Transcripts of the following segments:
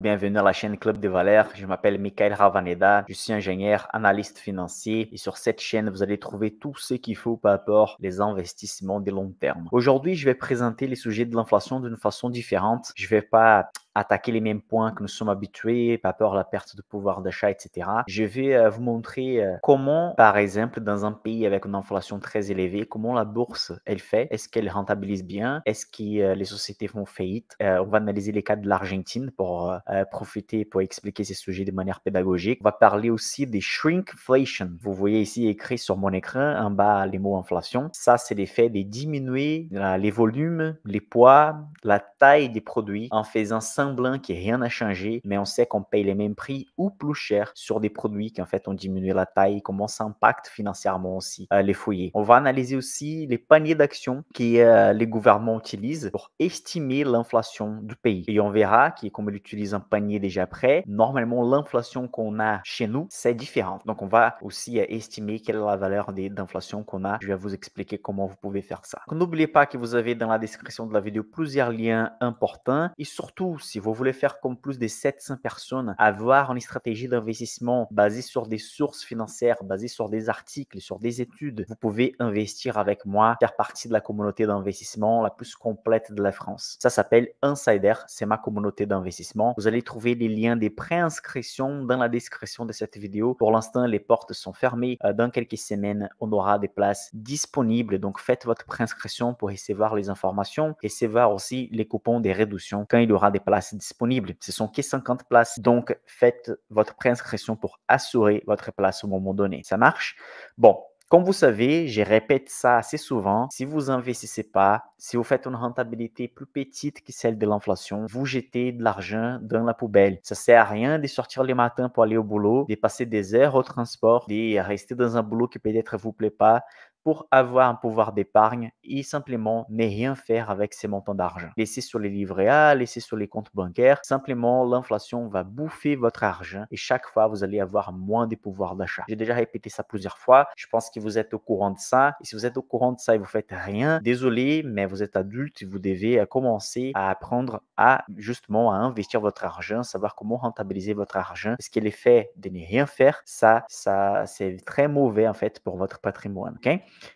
Bienvenue à la chaîne Club de Valère, Je m'appelle Michael Ravaneda. Je suis ingénieur, analyste financier et sur cette chaîne, vous allez trouver tout ce qu'il faut par rapport les investissements de long terme. Aujourd'hui, je vais présenter les sujets de l'inflation d'une façon différente. Je vais pas attaquer les mêmes points que nous sommes habitués, pas peur de la perte de pouvoir d'achat, etc. Je vais euh, vous montrer euh, comment, par exemple, dans un pays avec une inflation très élevée, comment la bourse, elle fait. Est-ce qu'elle rentabilise bien Est-ce que euh, les sociétés font faillite On va analyser les cas de l'Argentine pour profiter, pour expliquer ces sujets de manière pédagogique. On va parler aussi des shrinkflation. Vous voyez ici écrit sur mon écran, en bas, les mots inflation. Ça, c'est l'effet de diminuer les volumes, les poids, la taille des produits en faisant simple blanc que rien n'a changé, mais on sait qu'on paye les mêmes prix ou plus cher sur des produits qui en fait ont diminué la taille, comment ça impacte financièrement aussi euh, les foyers. On va analyser aussi les paniers d'actions que euh, les gouvernements utilisent pour estimer l'inflation du pays. Et on verra que comme ils utilisent un panier déjà prêt, normalement l'inflation qu'on a chez nous, c'est différent. Donc on va aussi euh, estimer quelle est la valeur d'inflation qu'on a. Je vais vous expliquer comment vous pouvez faire ça. N'oubliez pas que vous avez dans la description de la vidéo plusieurs liens importants et surtout si vous voulez faire comme plus de 700 personnes, avoir une stratégie d'investissement basée sur des sources financières, basée sur des articles, sur des études, vous pouvez investir avec moi, faire partie de la communauté d'investissement la plus complète de la France. Ça s'appelle Insider, c'est ma communauté d'investissement. Vous allez trouver les liens des préinscriptions dans la description de cette vidéo. Pour l'instant, les portes sont fermées. Euh, dans quelques semaines, on aura des places disponibles. Donc, faites votre préinscription pour recevoir les informations, et recevoir aussi les coupons des réductions quand il y aura des places disponible Ce sont que 50 places. Donc, faites votre préinscription pour assurer votre place au moment donné. Ça marche? Bon. Comme vous savez, je répète ça assez souvent, si vous investissez pas, si vous faites une rentabilité plus petite que celle de l'inflation, vous jetez de l'argent dans la poubelle. Ça sert à rien de sortir le matin pour aller au boulot, de passer des heures au transport, de rester dans un boulot qui peut-être vous plaît pas, pour avoir un pouvoir d'épargne et simplement ne rien faire avec ces montants d'argent. Laisser sur les livrets A, laisser sur les comptes bancaires, simplement l'inflation va bouffer votre argent et chaque fois vous allez avoir moins de pouvoir d'achat. J'ai déjà répété ça plusieurs fois, je pense que vous êtes au courant de ça et si vous êtes au courant de ça et vous faites rien, désolé, mais vous êtes adulte et vous devez euh, commencer à apprendre à justement à investir votre argent, savoir comment rentabiliser votre argent, parce que l'effet de ne rien faire, ça, ça c'est très mauvais en fait pour votre patrimoine.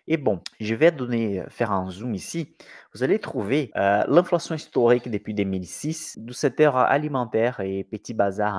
Et bon, je vais donner, euh, faire un zoom ici. Vous allez trouver euh, l'inflation historique depuis 2006 du secteur alimentaire et petit bazar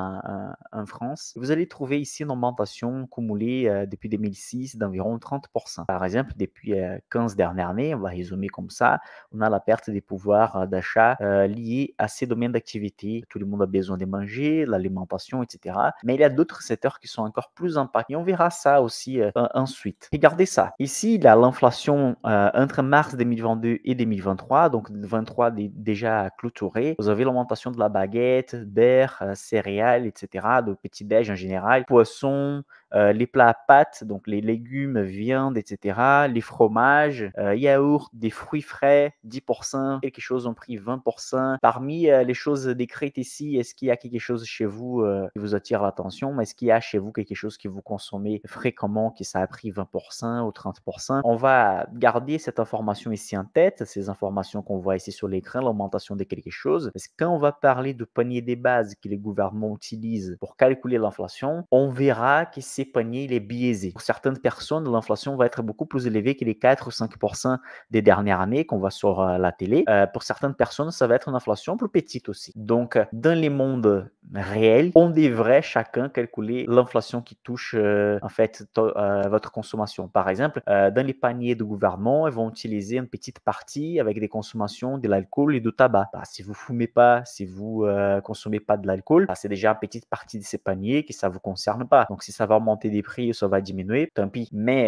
en, France. Vous allez trouver ici une augmentation cumulée euh, depuis 2006 d'environ 30%. Par exemple, depuis 15 dernières années, on va résumer comme ça, on a la perte des pouvoirs d'achat liés à ces domaines d'activité. Tout le monde a besoin de manger, l'alimentation, etc. Mais il y a d'autres secteurs qui sont encore plus impactés. Et on verra ça aussi ensuite. Regardez ça. Ici, si l'inflation euh, entre mars 2022 et 2023, donc 2023 déjà clôturé, vous avez l'augmentation de la baguette, d'air, euh, céréales, etc., de petit-déj en général, poissons, euh, les plats à pâtes, donc les légumes, viande, etc., les fromages, yaourt yaourts, des fruits frais, 10%, quelque chose ont pris 20%. Parmi les choses décrites ici, est-ce qu'il y a quelque chose chez vous qui vous attire l'attention? Est-ce qu'il y a chez vous quelque chose que vous consommez fréquemment, qui ça a pris 20% ou 30%? On va garder cette information ici en tête, ces informations qu'on voit ici sur l'écran, l'augmentation de quelque chose. Parce que quand on va parler du panier des bases que les gouvernements utilisent pour calculer l'inflation, on verra que ces panier il est biaisé. Pour certaines personnes, l'inflation va être beaucoup plus élevée que les 4 ou 5% des dernières années qu'on voit sur euh, la télé. Euh, pour certaines personnes, ça va être une inflation plus petite aussi. Donc, dans les mondes réel, on devrait chacun calculer l'inflation qui touche euh, en fait euh, votre consommation. Par exemple, euh, dans les paniers du gouvernement, ils vont utiliser une petite partie avec des consommations de l'alcool et du tabac. Bah, si vous fumez pas, si vous consommez pas de l'alcool, bah, c'est déjà une petite partie de ces paniers qui ça vous concerne pas. Donc si ça va augmenter des prix ça va diminuer, tant pis. Mais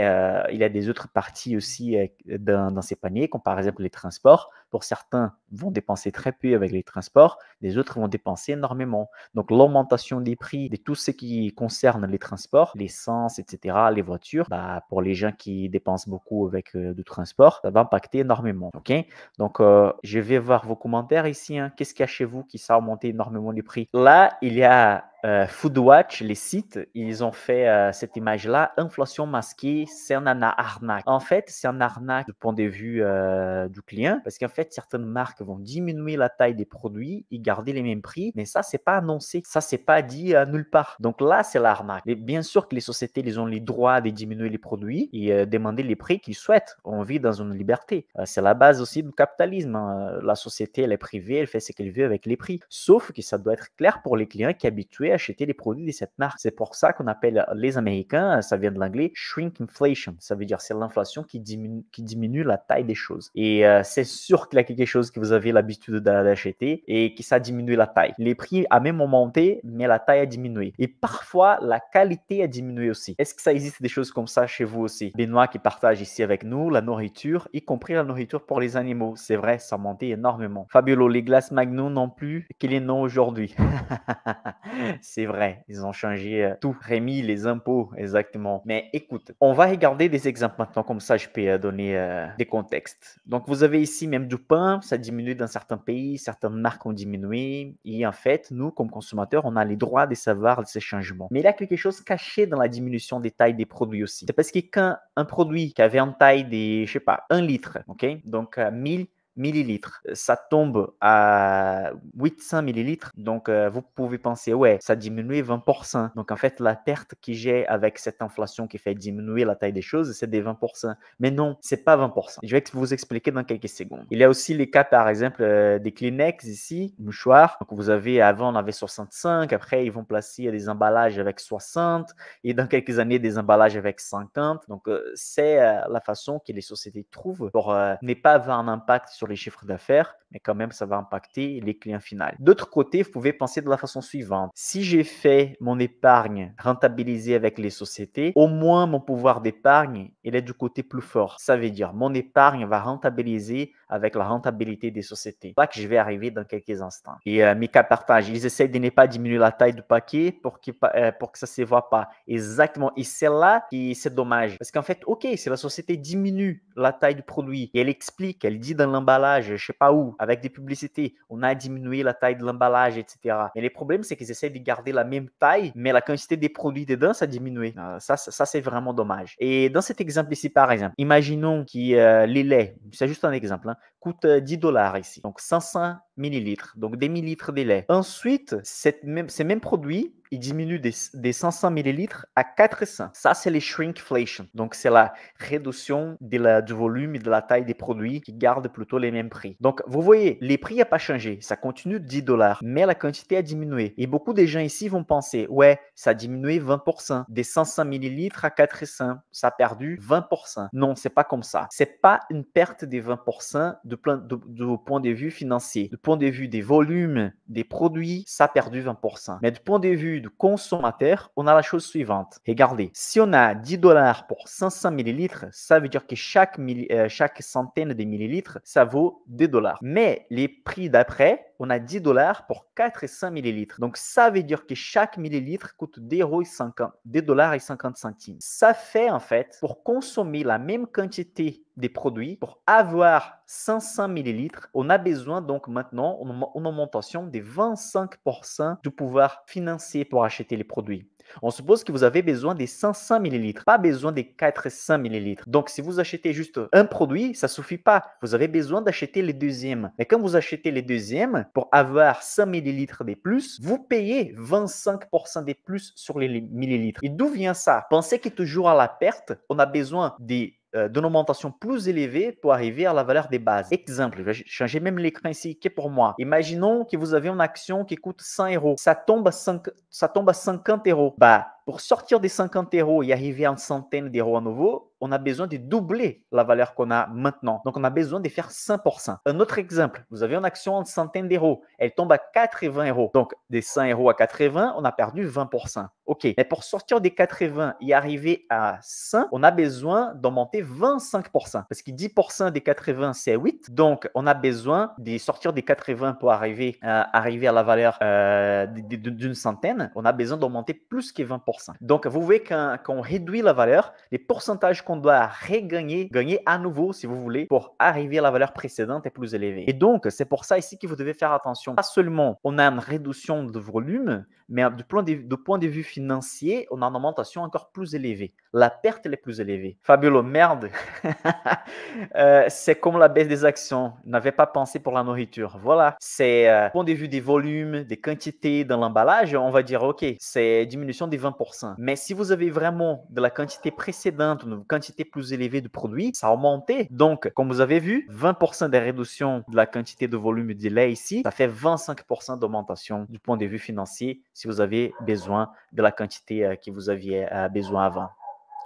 il y a des autres parties aussi dans ces paniers, comme par exemple les transports pour certains, vont dépenser très peu avec les transports, les autres vont dépenser énormément. Donc l'augmentation des prix de tout ce qui concerne les transports, l'essence, etc., les voitures, bah, pour les gens qui dépensent beaucoup avec le euh, du transport, ça va impacter énormément. Ok Donc euh, je vais voir vos commentaires ici. Hein. Qu'est-ce qu'il y a chez vous qui ça a augmenté énormément les prix Là, il y a euh, Foodwatch, les sites, ils ont fait euh, cette image-là, inflation masquée, c'est un arnaque. En fait, c'est un arnaque du point de vue euh, du client, parce qu'en fait, certaines marques vont diminuer la taille des produits et garder les mêmes prix, mais ça, c'est pas annoncé, ça, c'est pas dit nulle part. Donc là, c'est l'arnaque. bien sûr que les sociétés, elles ont les droits de diminuer les produits et demander les prix qu'ils souhaitent. On vit dans une liberté. c'est la base aussi du capitalisme. Hein. La société, elle est privée, elle fait ce qu'elle veut avec les prix. Sauf que ça doit être clair pour les clients qui habitués acheter les produits de cette marque. C'est pour ça qu'on appelle les Américains, euh, ça vient de l'anglais, shrink inflation. Ça veut dire c'est l'inflation qui diminue, qui diminue la taille des choses. Et euh, c'est sûr qu'il y a quelque chose que vous avez l'habitude d'acheter et que ça diminue la taille. Les prix a même augmenté, mais la taille a diminué. Et parfois, la qualité a diminué aussi. Est-ce que ça existe des choses comme ça chez vous aussi? Benoît qui partage ici avec nous la nourriture, y compris la nourriture pour les animaux. C'est vrai, ça a monté énormément. Fabiolo les glaces Magnum non plus qu'il est non aujourd'hui. C'est vrai, ils ont changé euh, tout, remis les impôts, exactement. Mais écoute, on va regarder des exemples maintenant, comme ça je peux euh, donner euh, des contextes. Donc vous avez ici même du pain, ça diminue dans certains pays, certaines marques ont diminué. Et en fait, nous, comme consommateurs, on a les droits de savoir ces changements. Mais il y a quelque chose caché dans la diminution des tailles des produits aussi. C'est parce que un produit qui avait une taille de, je sais pas, un litre, ok, donc 1000 millilitres. Euh, ça tombe à 800 millilitres. Donc, euh, vous pouvez penser, ouais, ça diminue 20%. Donc, en fait, la perte que j'ai avec cette inflation qui fait diminuer la taille des choses, c'est des 20%. Mais non, c'est pas 20%. Je vais vous expliquer dans quelques secondes. Il y a aussi les cas, par exemple, euh, des Kleenex ici, mouchoirs. Donc, vous avez, avant, on avait 65. Après, ils vont placer des emballages avec 60. Et dans quelques années, des emballages avec 50. Donc, c'est la façon que les sociétés trouvent pour ne pas avoir un impact sur les chiffres d'affaires, mais quand même, ça va impacter les clients finaux. D'autre côté, vous pouvez penser de la façon suivante. Si j'ai fait mon épargne rentabilisée avec les sociétés, au moins mon pouvoir d'épargne, il est du côté plus fort. Ça veut dire mon épargne va rentabiliser avec la rentabilité des sociétés. Là que je vais arriver dans quelques instants. Et euh, Mika partage, ils essayent de ne pas diminuer la taille du paquet pour que, euh, pour que ça ne se voit pas. Exactement. Et c'est là que c'est dommage. Parce qu'en fait, OK, si la société diminue la taille du produit et elle explique, elle dit dans l'emballage, je sais pas où, avec des publicités. On a diminué la taille de l'emballage, etc. Mais le problème, c'est qu'ils essaient de garder la même taille, mais la quantité des produits dedans, ça diminué. Euh, ça, ça, c'est vraiment dommage. Et dans cet exemple ici, par exemple, imaginons que les laits, c'est juste un exemple, hein coûte 10 euh, dollars ici. Donc 500 millilitres, donc des millilitres de lait. Ensuite, cette même, ces mêmes produits, ils diminuent des, 500 millilitres à 400. Ça, c'est les shrinkflation. Donc, c'est la réduction de la, du volume et de la taille des produits qui gardent plutôt les mêmes prix. Donc, vous voyez, les prix n'ont pas changé. Ça continue 10 dollars, mais la quantité a diminué. Et beaucoup de gens ici vont penser, ouais, ça a diminué 20%. Des 500 millilitres à 400, ça a perdu 20%. Non, c'est pas comme ça. C'est pas une perte des 20% de de, point de vue financier, du point de vue des volumes des produits, ça a perdu 20%. Mais du point de vue du consommateur, on a la chose suivante. Regardez, si on a 10 dollars pour 500 millilitres, ça veut dire que chaque, euh, chaque centaine de millilitres, ça vaut 2 dollars. Mais les prix d'après, on a 10 dollars pour et 5 millilitres. Donc ça veut dire que chaque millilitre coûte 2 dollars et 50 centimes. Ça fait en fait pour consommer la même quantité des produits pour avoir 500 millilitres, on a besoin donc maintenant une augmentation de 25% du pouvoir financer pour acheter les produits. On suppose que vous avez besoin des 500 ml, pas besoin des 400 ml. Donc, si vous achetez juste un produit, ça suffit pas. Vous avez besoin d'acheter les deuxièmes. Mais quand vous achetez les deuxièmes, pour avoir 100 ml de plus, vous payez 25% de plus sur les millilitres. Et d'où vient ça Pensez que toujours à la perte, on a besoin des euh, d'une augmentation plus élevée pour arriver à la valeur des bases. Exemple, je vais changer même l'écran ici, qui est pour moi. Imaginons que vous avez une action qui coûte 100 euros. Ça tombe à, 5, ça tombe à 50 euros. Bah, pour sortir des 50 euros et arriver à une centaine d'euros à nouveau, on a besoin de doubler la valeur qu'on a maintenant. Donc, on a besoin de faire 100%. Un autre exemple, vous avez une action en centaine d'euros. Elle tombe à 80 euros. Donc, des 100 euros à 80, on a perdu 20%. OK. Mais pour sortir des 80 et arriver à 100, on a besoin d'augmenter 25%. Parce que 10% des 80, c'est 8. Donc, on a besoin de sortir des 80 pour arriver, à, euh, arriver à la valeur euh, d'une centaine. On a besoin d'augmenter plus que 20%. Donc, vous voyez qu'on réduit la valeur, les pourcentages qu'on doit regagner, gagner à nouveau, si vous voulez, pour arriver à la valeur précédente est plus élevée. Et donc, c'est pour ça ici que vous devez faire attention. Pas seulement on a une réduction de volume, mais du point de, point de vue financier, on a une augmentation encore plus élevée. La perte est plus élevée. Fabuleux, merde. Euh, c'est comme la baisse des actions. N'avait pas pensé pour la nourriture. Voilà. C'est du euh, point de vue des volumes, des quantités dans l'emballage, on va dire, OK, c'est diminution des 20%. Mais si vous avez vraiment de la quantité précédente, une quantité plus élevée de produits, ça a augmenté. Donc, comme vous avez vu, 20% de réduction de la quantité de volume de lait ici, ça fait 25% d'augmentation du point de vue financier si vous avez besoin de la quantité euh, que vous aviez euh, besoin avant.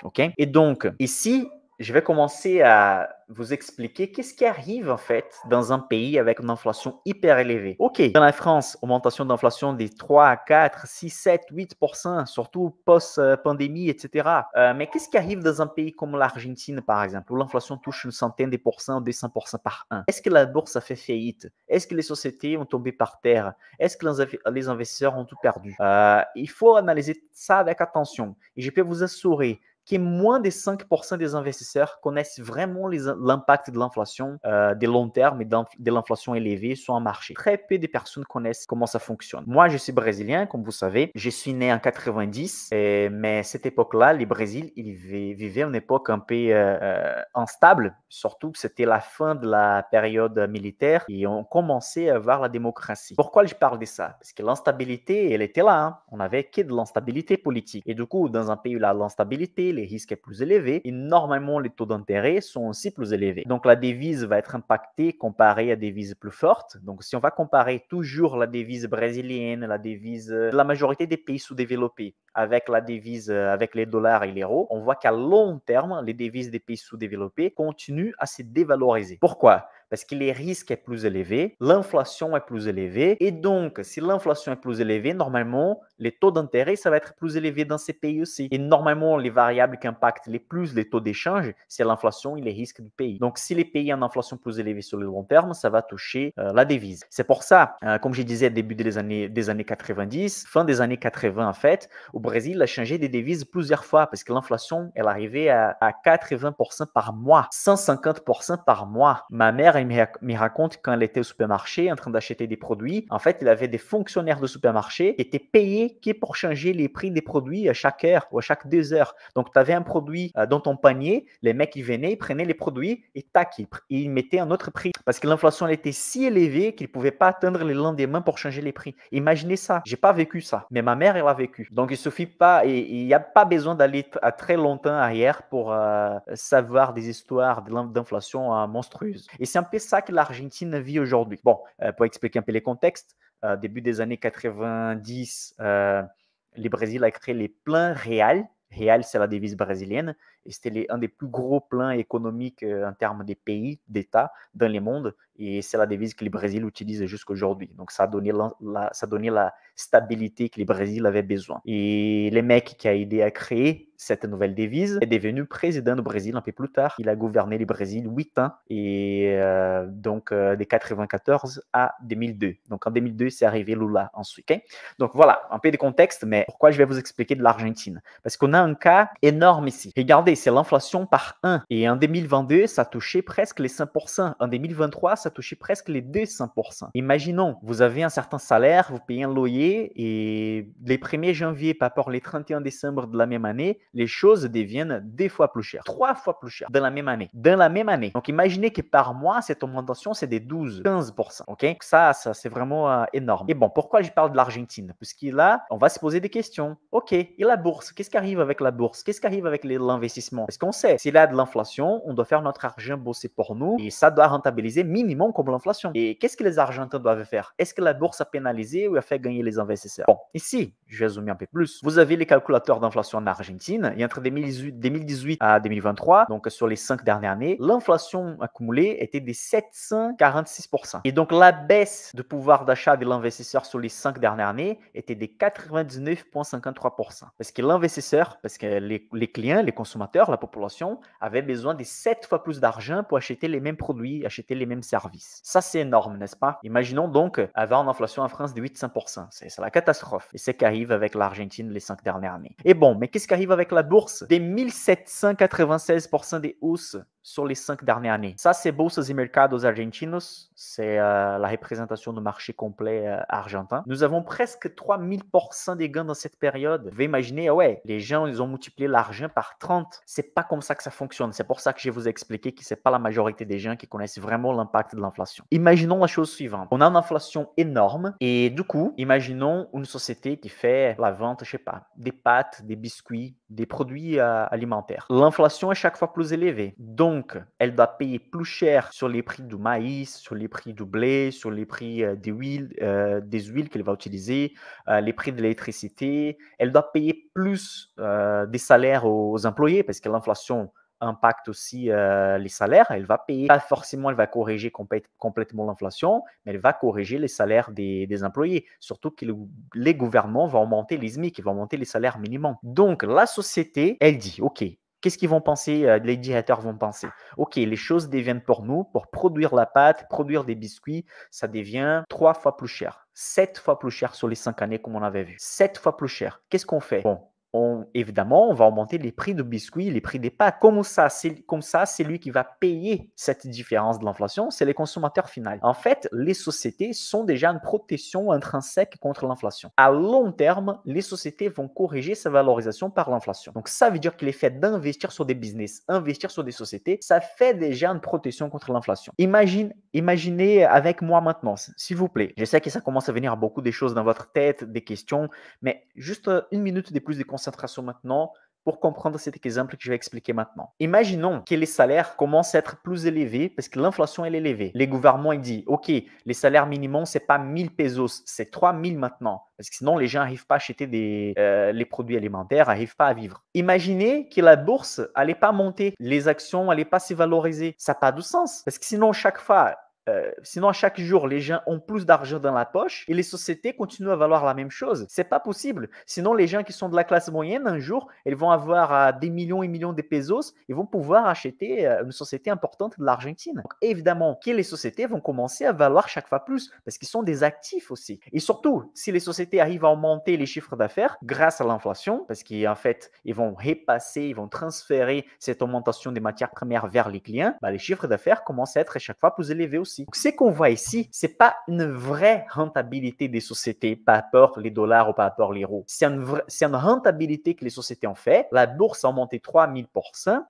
OK? Et donc, ici, je vais commencer à vous expliquer qu'est-ce qui arrive en fait dans un pays avec une inflation hyper élevée. Ok, dans la France, augmentation d'inflation des 3 à 4, 6, 7, 8%, surtout post-pandémie, etc. Euh, mais qu'est-ce qui arrive dans un pays comme l'Argentine par exemple, où l'inflation touche une centaine de pourcents, des 100% par an Est-ce que la bourse a fait faillite Est-ce que les sociétés ont tombé par terre Est-ce que les investisseurs ont tout perdu euh, Il faut analyser ça avec attention. Et je peux vous assurer que moins de 5% des investisseurs connaissent vraiment l'impact de l'inflation euh, de long terme et de l'inflation élevée sur un marché. Très peu de personnes connaissent comment ça fonctionne. Moi, je suis brésilien, comme vous savez. Je suis né en 90, mais cette époque-là, le Brésil, il vivait une époque un peu euh, euh, instable. Surtout que c'était la fin de la période militaire et on commençait à avoir la démocratie. Pourquoi je parle de ça Parce que l'instabilité, elle était là. Hein. On n'avait que de l'instabilité politique. Et du coup, dans un pays où l'instabilité, risque risques est plus élevé et normalement les taux d'intérêt sont aussi plus élevés. Donc la devise va être impactée comparée à des devises plus fortes. Donc si on va comparer toujours la devise brésilienne, la devise de la majorité des pays sous-développés avec la devise, euh, avec les dollars et l'euro, on voit qu'à long terme, les devises des pays sous-développés continuent à se dévaloriser. Pourquoi parce que les risques sont plus élevés, l'inflation est plus élevée, et donc si l'inflation est plus élevée, normalement les taux d'intérêt ça va être plus élevé dans ces pays aussi. Et normalement les variables qui impactent les plus les taux d'échange, c'est l'inflation et les risques du pays. Donc si les pays ont une inflation plus élevée sur le long terme, ça va toucher euh, la devise. C'est pour ça, euh, comme je disais début des années des années 90, fin des années 80 en fait, Brésil a changé des devises plusieurs fois parce que l'inflation, elle arrivait à, 80% par mois, 150% par mois. Ma mère, elle me raconte quand elle était au supermarché en train d'acheter des produits, en fait, il avait des fonctionnaires de supermarché qui étaient payés que pour changer les prix des produits à chaque heure ou à chaque deux heures. Donc, tu avais un produit euh, dans ton panier, les mecs, ils venaient, ils prenaient les produits et tac, ils, mettaient un autre prix parce que l'inflation, elle était si élevée qu'ils ne pouvaient pas attendre le lendemain pour changer les prix. Imaginez ça. J'ai pas vécu ça, mais ma mère, elle a vécu. Donc, il se pas, il n'y a pas besoin d'aller à très longtemps arrière pour euh, savoir des histoires d'inflation hein, monstrueuses. monstrueuse. Et c'est un peu ça que l'Argentine vit aujourd'hui. Bon, euh, pour expliquer un peu les contextes, euh, début des années 90, le Brésil a créé les pleins réels. Real, c'est la devise brésilienne, c'était un des plus gros plans économiques euh, en termes des pays, d'État dans le monde. Et c'est la devise que le Brésil utilise jusqu'à aujourd'hui. Donc, ça a, donné la, ça a donné la stabilité que le Brésil avait besoin. Et le mec qui a aidé à créer cette nouvelle devise est devenu président du Brésil un peu plus tard. Il a gouverné le Brésil 8 ans, et euh, donc des euh, de 94 à 2002. Donc, en 2002, c'est arrivé Lula ensuite. donc, voilà, un peu de contexte, mais pourquoi je vais vous expliquer de l'Argentine Parce qu'on a un cas énorme ici. Regardez c'est l'inflation par 1. Et en 2022, ça touchait presque les 5%. En 2023, ça touchait presque les 200%. Imaginons, vous avez un certain salaire, vous payez un loyer et les 1er janvier, par rapport les 31 décembre de la même année, les choses deviennent deux fois plus chères, trois fois plus chères dans la même année. Dans la même année. Donc imaginez que par mois, cette augmentation, c'est des 12, 15%. OK Ça, ça c'est vraiment euh, énorme. Et bon, pourquoi je parle de l'Argentine Puisqu'il là on va se poser des questions. OK, et la bourse Qu'est-ce qui arrive avec la bourse Qu'est-ce qui arrive avec l'investissement parce qu'on sait, s'il y a de l'inflation, on doit faire notre argent bosser pour nous et ça doit rentabiliser minimum comme l'inflation. Et qu'est-ce que les Argentins doivent faire Est-ce que la bourse a pénalisé ou a fait gagner les investisseurs Bon, ici, je vais zoomer un peu plus. Vous avez les calculateurs d'inflation en Argentine et entre 2018 à 2023, donc sur les cinq dernières années, l'inflation accumulée était de 746%. Et donc la baisse de pouvoir d'achat de l'investisseur sur les cinq dernières années était de 99,53%. Parce que l'investisseur, parce que les, les clients, les consommateurs, la population, avait besoin de 7 fois plus d'argent pour acheter les mêmes produits, acheter les mêmes services. Ça, c'est énorme, n'est-ce pas Imaginons donc avoir une inflation en France de 800%. C'est la catastrophe. Et c'est ce qui arrive avec l'Argentine les 5 dernières années. Et bon, mais qu'est-ce qui arrive avec la bourse Des 1796% des hausses sur les cinq dernières années. Ça, c'est Bolsas et Mercados Argentinos, c'est euh, la représentation du marché complet euh, argentin. Nous avons presque 3000% des gains dans cette période. Vous imaginez, ah ouais, les gens, ils ont multiplié l'argent par 30. C'est pas comme ça que ça fonctionne. C'est pour ça que je vous ai expliqué que c'est pas la majorité des gens qui connaissent vraiment l'impact de l'inflation. Imaginons la chose suivante. On a une inflation énorme et du coup, imaginons une société qui fait la vente, je sais pas, des pâtes, des biscuits, des produits euh, alimentaires. L'inflation est chaque fois plus élevée. Donc, donc, elle doit payer plus cher sur les prix du maïs, sur les prix du blé, sur les prix euh, des huiles, euh, huiles qu'elle va utiliser, euh, les prix de l'électricité. Elle doit payer plus des salaires aux employés parce que l'inflation impacte aussi les salaires. Elle va payer, pas forcément elle va corriger complètement l'inflation, mais elle va corriger les salaires des, employés. Surtout que les gouvernements vont augmenter les SMIC, ils vont augmenter les salaires minimums. Donc, la société, elle dit, OK, Qu'est-ce qu'ils vont penser, euh, les directeurs vont penser Ok, les choses deviennent pour nous, pour produire la pâte, produire des biscuits, ça devient trois fois plus cher. Sept fois plus cher sur les cinq années, comme on avait vu. Sept fois plus cher. Qu'est-ce qu'on fait Bon, évidemment, on va augmenter les prix de biscuits, les prix des pâtes. Comme ça, c'est, lui qui va payer cette différence de l'inflation, c'est les consommateurs finaux. En fait, les sociétés sont déjà une protection intrinsèque contre l'inflation. À long terme, les sociétés vont corriger sa valorisation par l'inflation. Donc, ça veut dire que l'effet d'investir sur des business, investir sur des sociétés, ça fait déjà une protection contre l'inflation. Imagine, imaginez avec moi maintenant, s'il vous plaît. Je sais que ça commence à venir beaucoup des choses dans votre tête, des questions, mais juste euh, une minute de plus de concentration maintenant pour comprendre cet exemple que je vais expliquer maintenant. Imaginons que les salaires commencent à être plus élevés parce que l'inflation est élevée. Les gouvernements ils disent OK, les salaires minimums c'est pas 1000 pesos, c'est 3000 maintenant parce que sinon les gens n'arrivent pas à acheter des euh, les produits alimentaires, n'arrivent pas à vivre. Imaginez que la bourse n'allait pas monter, les actions n'allaient pas se valoriser, ça n'a pas de sens parce que sinon chaque fois euh, sinon, à chaque jour, les gens ont plus d'argent dans la poche et les sociétés continuent à valoir la même chose. C'est pas possible. Sinon, les gens qui sont de la classe moyenne, un jour, ils vont avoir euh, des millions et millions de pesos et vont pouvoir acheter euh, une société importante de l'Argentine. Évidemment, que les sociétés vont commencer à valoir chaque fois plus parce qu'ils sont des actifs aussi. Et surtout, si les sociétés arrivent à augmenter les chiffres d'affaires grâce à l'inflation, parce qu'en fait, ils vont repasser, ils vont transférer cette augmentation des matières premières vers les clients, bah, les chiffres d'affaires commencent à être à chaque fois plus élevés aussi. Ce qu'on voit ici, c'est pas une vraie rentabilité des sociétés par rapport les dollars ou par rapport l'euro. C'est une, une, rentabilité que les sociétés ont fait. La bourse a monté 3000%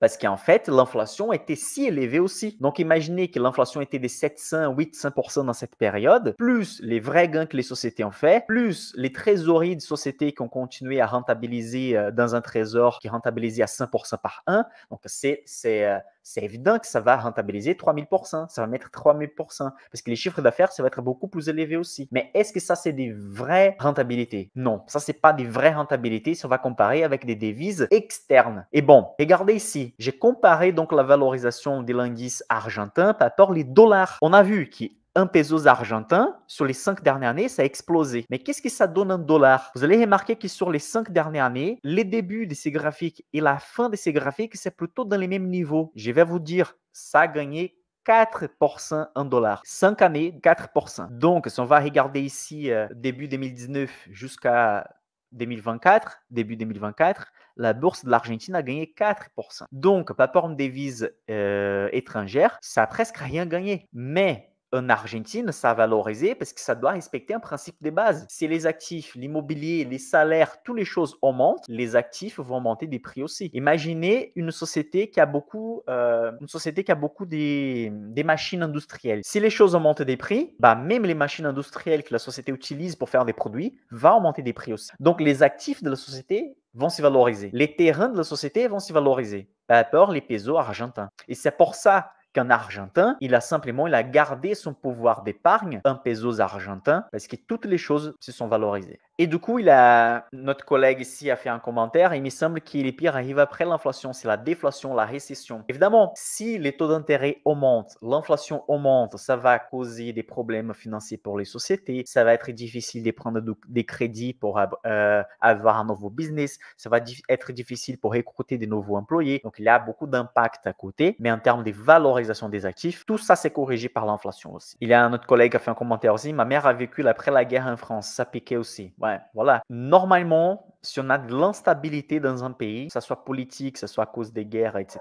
parce qu'en fait, l'inflation était si élevée aussi. Donc, imaginez que l'inflation était de 700, 800% dans cette période, plus les vrais gains que les sociétés ont fait, plus les trésoreries de sociétés qui ont continué à rentabiliser euh, dans un trésor qui rentabilisait à 100% par an. Donc, c'est, c'est, euh, c'est évident que ça va rentabiliser 3000%, ça va mettre 3000%, parce que les chiffres d'affaires, ça va être beaucoup plus élevé aussi. Mais est-ce que ça, c'est des vraies rentabilités Non, ça, c'est pas des vraies rentabilités, ça va comparer avec des devises externes. Et bon, regardez ici, j'ai comparé donc la valorisation des linguistes argentins par rapport les dollars. On a vu que un peso argentin, sur les cinq dernières années, ça a explosé. Mais qu'est-ce que ça donne en dollars Vous allez remarquer que sur les cinq dernières années, les débuts de ces graphiques et la fin de ces graphiques, c'est plutôt dans les mêmes niveaux. Je vais vous dire, ça a gagné 4% en dollars. Cinq années, 4%. Donc, si on va regarder ici euh, début 2019 jusqu'à 2024, début 2024, la bourse de l'Argentine a gagné 4%. Donc, par rapport une devise euh, étrangère, ça n'a presque rien gagné. Mais en Argentine, ça a valorisé parce que ça doit respecter un principe de base. Si les actifs, l'immobilier, les salaires, toutes les choses augmentent, les actifs vont monter des prix aussi. Imaginez une société qui a beaucoup, euh, une société qui a beaucoup des, machines industrielles. Si les choses augmentent des prix, bah même les machines industrielles que la société utilise pour faire des produits vont augmenter des prix aussi. Donc les actifs de la société vont s'y valoriser. Les terrains de la société vont s'y valoriser par rapport les pesos argentins. Et c'est pour ça qu'un Argentin, il a simplement il a gardé son pouvoir d'épargne en pesos argentins parce que toutes les choses se sont valorisées. Et du coup, il a, notre collègue ici a fait un commentaire, il me semble que est pire arrivent après l'inflation, c'est la déflation, la récession. Évidemment, si les taux d'intérêt augmentent, l'inflation augmente, ça va causer des problèmes financiers pour les sociétés, ça va être difficile de prendre des crédits pour euh, avoir un nouveau business, ça va être difficile pour recruter des nouveaux employés. Donc, il y a beaucoup d'impact à côté, mais en termes de valorisation des actifs, tout ça s'est corrigé par l'inflation aussi. Il y a un autre collègue qui a fait un commentaire aussi, ma mère a vécu après la guerre en France, ça piquait aussi voilà. Normalement, si on a de l'instabilité dans un pays, que ce soit politique, que ce soit à cause des guerres, etc.,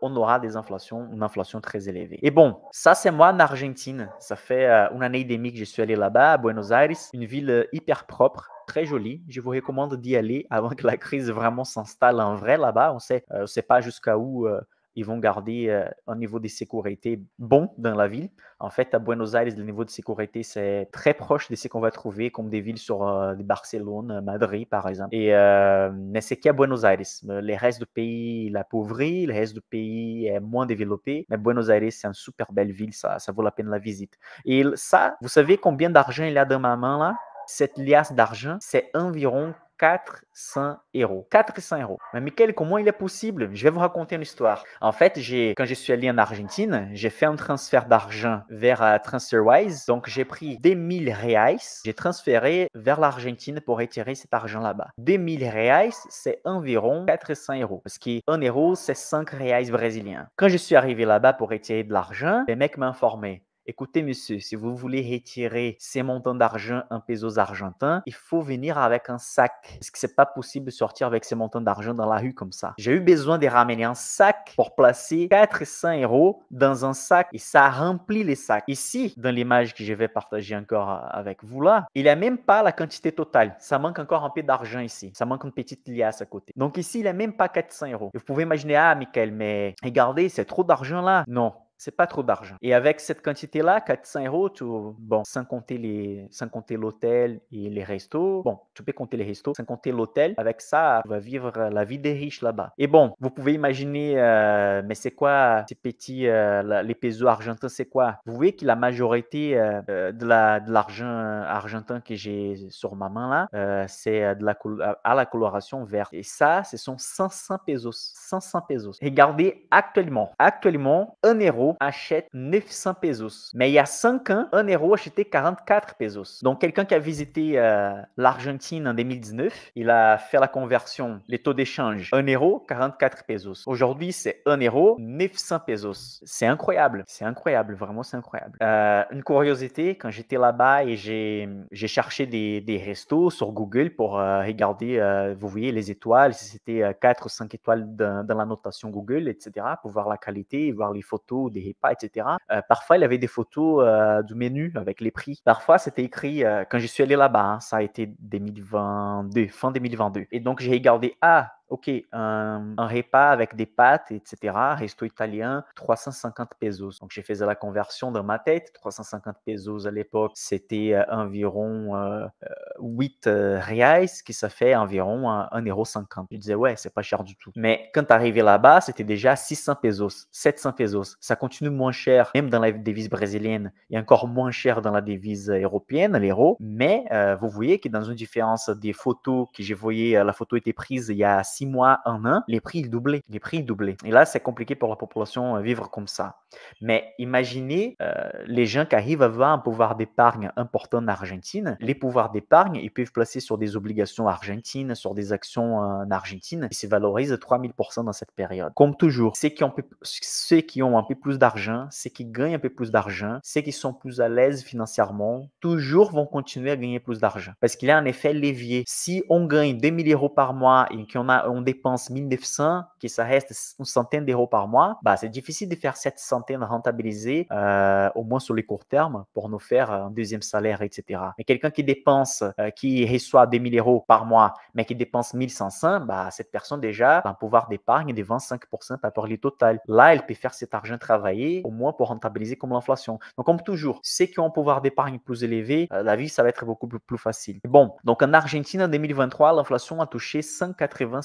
on aura des inflations, une inflation très élevée. Et bon, ça c'est moi en Argentine. Ça fait euh, une année et demie que je suis allé là-bas, à Buenos Aires, une ville euh, hyper propre, très jolie. Je vous recommande d'y aller avant que la crise vraiment s'installe en vrai là-bas. On sait, euh, on sait pas jusqu'à où ils vont garder euh, un niveau de sécurité bon dans la ville. En fait, à Buenos Aires, le niveau de sécurité, c'est très proche de ce qu'on va trouver comme des villes sur euh, Barcelone, euh, Madrid, par exemple. Et, mais c'est qu'à Buenos Aires. Le reste du pays, la appauvrit, le reste du pays est moins développé. Mais Buenos Aires, c'est une super belle ville, ça, ça vaut la peine la visite. Et ça, vous savez combien d'argent il y a dans ma main là cette liasse d'argent, c'est environ 400 euros. 400 euros. Mais Michael, comment il est possible Je vais vous raconter une histoire. En fait, quand je suis allé en Argentine, j'ai fait un transfert d'argent vers euh, TransferWise. Donc, j'ai pris des 1000 reais. J'ai transféré vers l'Argentine pour retirer cet argent là-bas. Des 1000 reais, c'est environ 400 euros. Parce qu'un euro, c'est 5 reais brésiliens. Quand je suis arrivé là-bas pour retirer de l'argent, les mecs m'ont informé Écoutez, monsieur, si vous voulez retirer ces montants d'argent en pesos argentins, il faut venir avec un sac. Parce que c'est pas possible de sortir avec ces montants d'argent dans la rue comme ça. J'ai eu besoin de ramener un sac pour placer 400 euros dans un sac et ça rempli les sacs. Ici, dans l'image que je vais partager encore euh, avec vous là, il n'y a même pas la quantité totale. Ça manque encore un peu d'argent ici. Ça manque une petite liasse à côté. Donc ici, il n'y a même pas 400 euros. Vous pouvez imaginer, ah, Michael, mais regardez, c'est trop d'argent là. Non, c'est pas trop d'argent. Et avec cette quantité-là, 400 euros, bon, sans compter les, sans compter l'hôtel et les restos, bon, tu peux compter les restos, sans compter l'hôtel. Avec ça, tu vas vivre la vie des riches là-bas. Et bon, vous pouvez imaginer, euh, mais c'est quoi ces petits, euh, les pesos argentins, c'est quoi Vous voyez que la majorité euh, de, la, de l'argent argentin que j'ai sur ma main là, c'est de la à la coloration verte. Et ça, ce sont 500 pesos, 500 pesos. Regardez actuellement, actuellement, un euro achète 900 pesos. Mais il y a 5 ans, 1 euro achetait 44 pesos. Donc, quelqu'un qui a visité euh, l'Argentine en 2019, il a fait la conversion, les taux d'échange, 1 euro, 44 pesos. Aujourd'hui, c'est 1 euro, 900 pesos. C'est incroyable, c'est incroyable, vraiment, c'est incroyable. Euh, une curiosité, quand j'étais là-bas et j'ai, cherché des, restos sur Google pour euh, regarder, vous voyez, les étoiles, si c'était 4 ou 5 étoiles dans, dans la notation Google, etc., pour voir la qualité, voir les photos des pas, etc. Euh, parfois, il avait des photos euh, du menu avec les prix. Parfois, c'était écrit, euh, quand je suis allé là-bas, hein, ça a été 2022, fin 2022. Et donc, j'ai regardé, ah, OK, un, repas avec des pâtes, etc., resto italien, 350 pesos. Donc, j'ai fait la conversion dans ma tête. 350 pesos à l'époque, c'était euh, environ 8 euh, euh, reais, qui ça fait environ 1,50 €. Je disais, ouais, c'est pas cher du tout. Mais quand arrivé là-bas, c'était déjà 600 pesos, 700 pesos. Ça continue moins cher, même dans la devise brésilienne, et encore moins cher dans la devise européenne, l'euro. Mais vous voyez que dans une différence des photos que j'ai voyé, la photo était prise il y a mois mois, un les prix ils doublaient. Les prix ils doublaient. Et là, c'est compliqué pour la population euh, vivre comme ça. Mais imaginez euh, les gens qui arrivent à avoir un pouvoir d'épargne important en Argentine. Les pouvoirs d'épargne, ils peuvent placer sur des obligations argentines, sur des actions euh, en Argentine. Ils se valorisent 3000% dans cette période. Comme toujours, ceux qui ont, ceux qui ont un peu plus d'argent, ceux qui gagnent un peu plus d'argent, ceux qui sont plus à l'aise financièrement, toujours vont continuer à gagner plus d'argent. Parce qu'il y a un effet levier. Si on gagne 2000 euros par mois et qu'on a on dépense 1900, que ça reste une centaine d'euros par mois, bah, c'est difficile de faire cette centaine rentabilisée, euh, au moins sur le court terme, pour nous faire un deuxième salaire, etc. Mais quelqu'un qui dépense, euh, qui reçoit 2000 euros par mois, mais qui dépense 1500, bah, cette personne déjà a un pouvoir d'épargne de 25% par rapport au total. Là, elle peut faire cet argent travailler, au moins pour rentabiliser comme l'inflation. Donc, comme toujours, ceux qui ont un pouvoir d'épargne plus élevé, euh, la vie, ça va être beaucoup plus, plus facile. Bon, donc en Argentine, en 2023, l'inflation a touché 185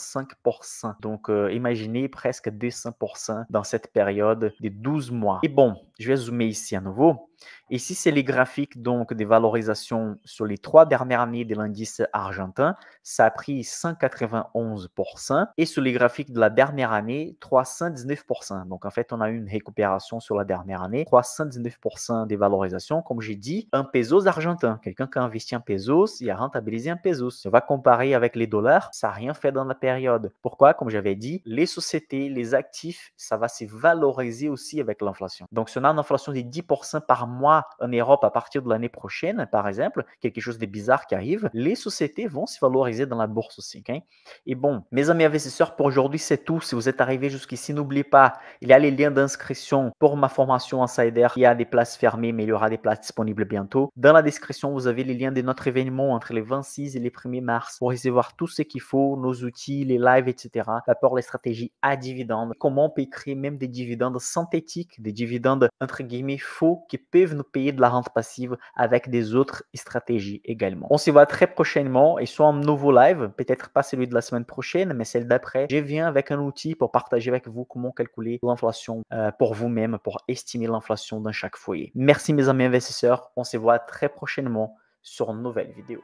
5%. Donc, euh, imaginez presque 200% dans cette période de 12 mois. Et bon, je vais zoomer ici à nouveau. Ici, c'est les graphiques donc des valorisations sur les trois dernières années de l'indice argentin. Ça a pris 191% et sur les graphiques de la dernière année, 319%. Donc en fait, on a eu une récupération sur la dernière année, 319% des valorisations. Comme j'ai dit, un pesos argentin. Quelqu'un qui a investi en pesos, il a rentabilisé un pesos. Ça va comparer avec les dollars, ça n'a rien fait dans la période. Pourquoi Comme j'avais dit, les sociétés, les actifs, ça va se valoriser aussi avec l'inflation. Donc une inflation de 10% par mois en Europe à partir de l'année prochaine, par exemple, quelque chose de bizarre qui arrive, les sociétés vont se valoriser dans la bourse aussi. Okay? Et bon, mes amis investisseurs, pour aujourd'hui, c'est tout. Si vous êtes arrivé jusqu'ici, n'oubliez pas, il y a les liens d'inscription pour ma formation Insider. Il y a des places fermées, mais il y aura des places disponibles bientôt. Dans la description, vous avez les liens de notre événement entre les 26 et les 1er mars pour recevoir tout ce qu'il faut, nos outils, les lives, etc. D'abord, les stratégies à dividendes, comment on peut créer même des dividendes synthétiques, des dividendes entre guillemets, faux qui peuvent nous payer de la rente passive avec des autres stratégies également. On se voit très prochainement et soit un nouveau live, peut-être pas celui de la semaine prochaine, mais celle d'après. Je viens avec un outil pour partager avec vous comment calculer l'inflation euh, pour vous-même, pour estimer l'inflation dans chaque foyer. Merci mes amis investisseurs. On se voit très prochainement sur une nouvelle vidéo.